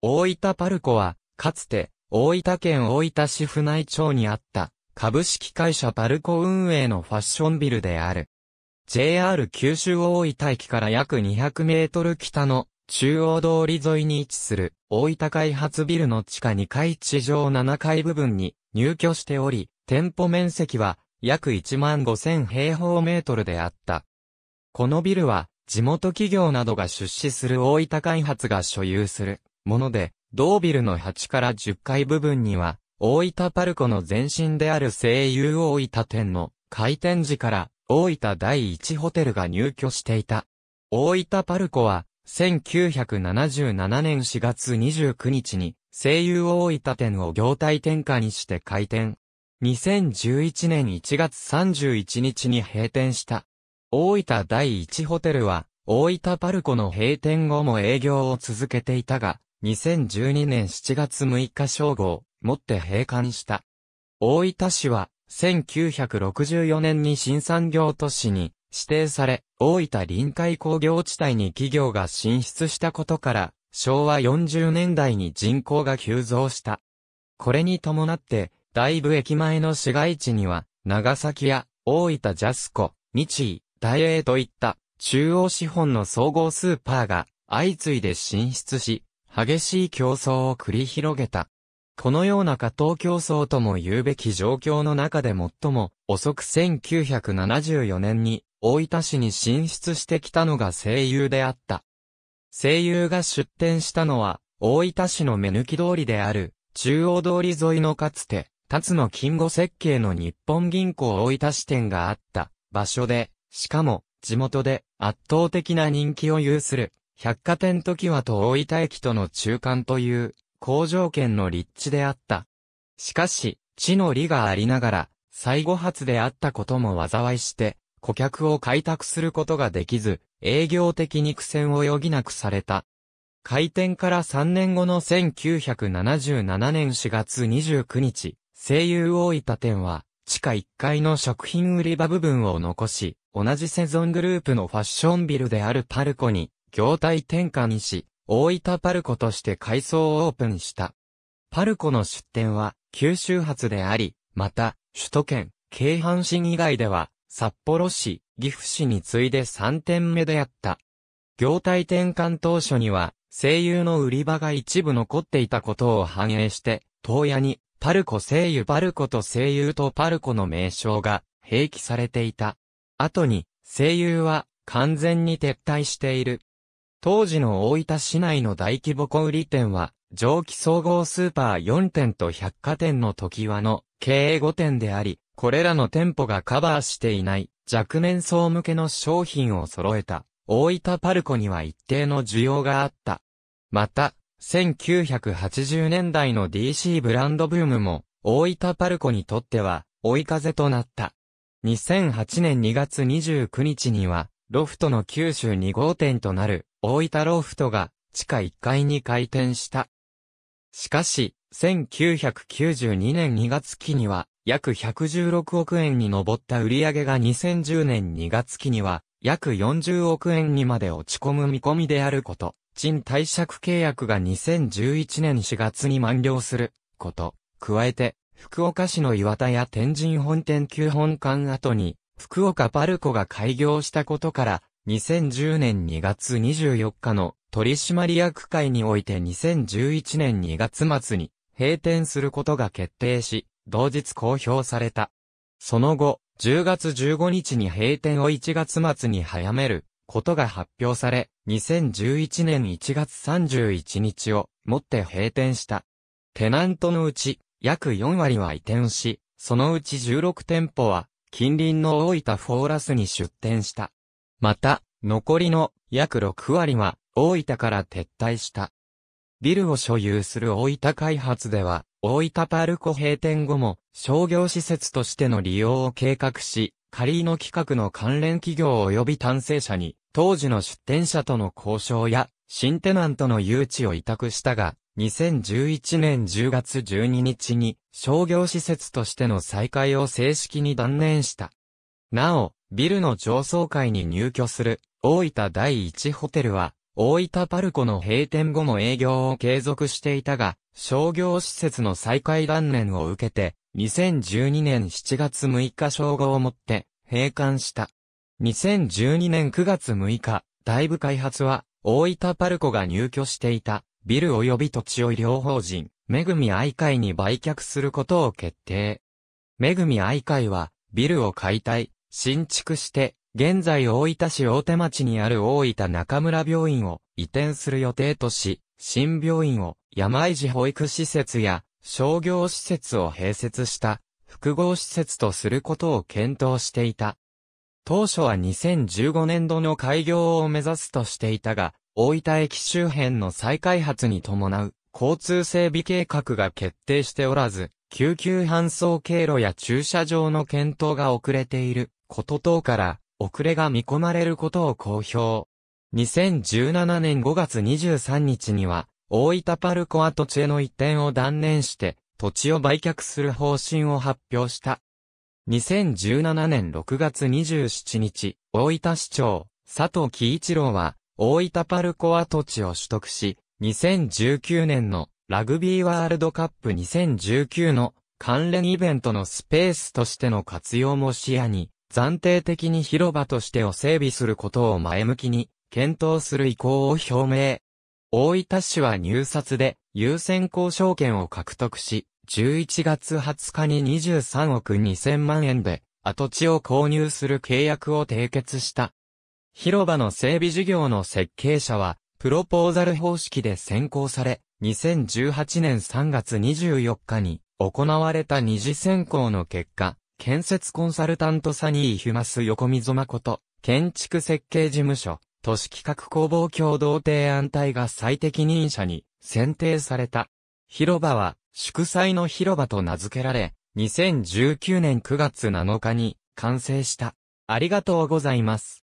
大分パルコは、かつて、大分県大分市府内町にあった、株式会社パルコ運営のファッションビルである。JR 九州大分駅から約200メートル北の中央通り沿いに位置する大分開発ビルの地下2階地上7階部分に入居しており、店舗面積は約1万5000平方メートルであった。このビルは地元企業などが出資する大分開発が所有するもので、同ビルの8から10階部分には、大分パルコの前身である声優大分店の開店時から大分第一ホテルが入居していた。大分パルコは、1977年4月29日に、声優大分店を業態転換にして開店。2011年1月31日に閉店した。大分第一ホテルは、大分パルコの閉店後も営業を続けていたが、2012年7月6日正午、もって閉館した。大分市は、1964年に新産業都市に指定され、大分臨海工業地帯に企業が進出したことから、昭和40年代に人口が急増した。これに伴って、大部駅前の市街地には、長崎や大分ジャスコ、日井、大英といった中央資本の総合スーパーが相次いで進出し、激しい競争を繰り広げた。このような加藤競争とも言うべき状況の中で最も遅く1974年に大分市に進出してきたのが声優であった。声優が出展したのは大分市の目抜き通りである中央通り沿いのかつて、辰野金吾設計の日本銀行大分支店があった場所で、しかも地元で圧倒的な人気を有する百貨店時はと大分駅との中間という好条件の立地であった。しかし、地の利がありながら、最後発であったことも災いして、顧客を開拓することができず、営業的に苦戦を余儀なくされた。開店から3年後の1977年4月29日、声優大分店は、地下1階の食品売り場部分を残し、同じセゾングループのファッションビルであるパルコに業態転換にし、大分パルコとして改装をオープンした。パルコの出店は九州発であり、また、首都圏、京阪神以外では、札幌市、岐阜市に次いで3店目であった。業態転換当初には、声優の売り場が一部残っていたことを反映して、東屋に、パルコ声優パルコと声優とパルコの名称が、併記されていた。後に、声優は、完全に撤退している。当時の大分市内の大規模小売店は、蒸気総合スーパー4店と百貨店の時はの経営5店であり、これらの店舗がカバーしていない若年層向けの商品を揃えた大分パルコには一定の需要があった。また、1980年代の DC ブランドブームも大分パルコにとっては追い風となった。2008年2月29日には、ロフトの九州2号店となる大分ロフトが地下1階に開店した。しかし、1992年2月期には約116億円に上った売上が2010年2月期には約40億円にまで落ち込む見込みであること、賃貸借契約が2011年4月に満了すること、加えて、福岡市の岩田や天神本店旧本館後に、福岡パルコが開業したことから、2010年2月24日の取締役会において2011年2月末に閉店することが決定し、同日公表された。その後、10月15日に閉店を1月末に早めることが発表され、2011年1月31日をもって閉店した。テナントのうち約4割は移転し、そのうち16店舗は近隣の大分フォーラスに出店した。また、残りの約6割は大分から撤退した。ビルを所有する大分開発では、大分パルコ閉店後も商業施設としての利用を計画し、仮の企画の関連企業及び単成者に、当時の出店者との交渉や、新テナントの誘致を委託したが、2011年10月12日に商業施設としての再開を正式に断念した。なお、ビルの上層階に入居する、大分第一ホテルは、大分パルコの閉店後も営業を継続していたが、商業施設の再開断念を受けて、2012年7月6日正午をもって、閉館した。2012年9月6日、大部開発は、大分パルコが入居していた、ビル及び土地を医療法人、めぐみ愛会に売却することを決定。めぐみ愛会は、ビルを解体、新築して、現在大分市大手町にある大分中村病院を移転する予定とし、新病院を山井寺保育施設や商業施設を併設した複合施設とすることを検討していた。当初は2015年度の開業を目指すとしていたが、大分駅周辺の再開発に伴う交通整備計画が決定しておらず、救急搬送経路や駐車場の検討が遅れている。こと等から遅れが見込まれることを公表。2017年5月23日には、大分パルコ跡地への移転を断念して、土地を売却する方針を発表した。2017年6月27日、大分市長、佐藤喜一郎は、大分パルコ跡地を取得し、2019年のラグビーワールドカップ2019の関連イベントのスペースとしての活用も視野に暫定的に広場としてを整備することを前向きに検討する意向を表明。大分市は入札で優先交渉権を獲得し、11月20日に23億2000万円で跡地を購入する契約を締結した。広場の整備事業の設計者は、プロポーザル方式で選考され、2018年3月24日に行われた二次選考の結果、建設コンサルタントサニー・ヒュマス横溝誠、建築設計事務所、都市企画工房共同提案隊が最適任者に選定された。広場は、祝祭の広場と名付けられ、2019年9月7日に完成した。ありがとうございます。